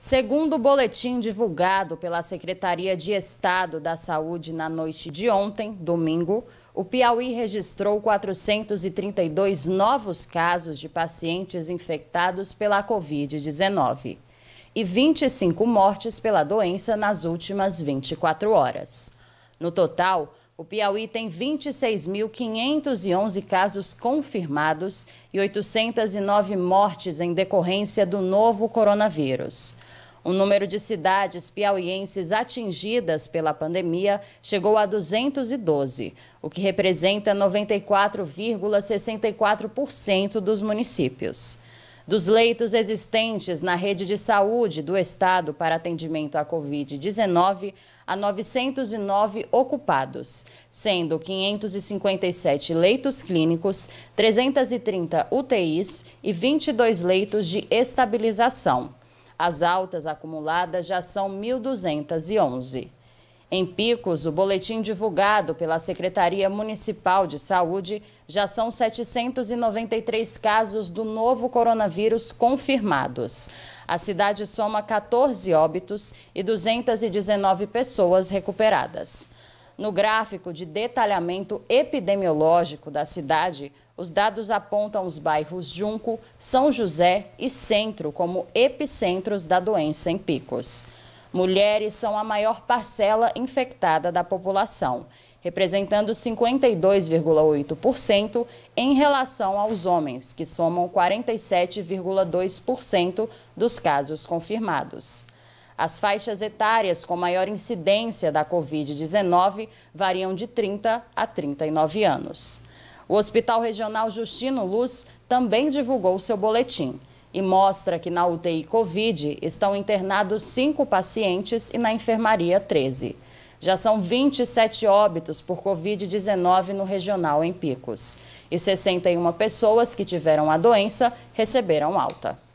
Segundo o boletim divulgado pela Secretaria de Estado da Saúde na noite de ontem, domingo, o Piauí registrou 432 novos casos de pacientes infectados pela Covid-19 e 25 mortes pela doença nas últimas 24 horas. No total, o Piauí tem 26.511 casos confirmados e 809 mortes em decorrência do novo coronavírus. O número de cidades piauienses atingidas pela pandemia chegou a 212, o que representa 94,64% dos municípios dos leitos existentes na rede de saúde do estado para atendimento à Covid-19 a 909 ocupados, sendo 557 leitos clínicos, 330 UTIs e 22 leitos de estabilização. As altas acumuladas já são 1.211. Em Picos, o boletim divulgado pela Secretaria Municipal de Saúde já são 793 casos do novo coronavírus confirmados. A cidade soma 14 óbitos e 219 pessoas recuperadas. No gráfico de detalhamento epidemiológico da cidade, os dados apontam os bairros Junco, São José e Centro como epicentros da doença em Picos mulheres são a maior parcela infectada da população, representando 52,8% em relação aos homens, que somam 47,2% dos casos confirmados. As faixas etárias com maior incidência da Covid-19 variam de 30 a 39 anos. O Hospital Regional Justino Luz também divulgou seu boletim e mostra que na UTI Covid estão internados cinco pacientes e na enfermaria 13. Já são 27 óbitos por Covid-19 no regional em Picos. E 61 pessoas que tiveram a doença receberam alta.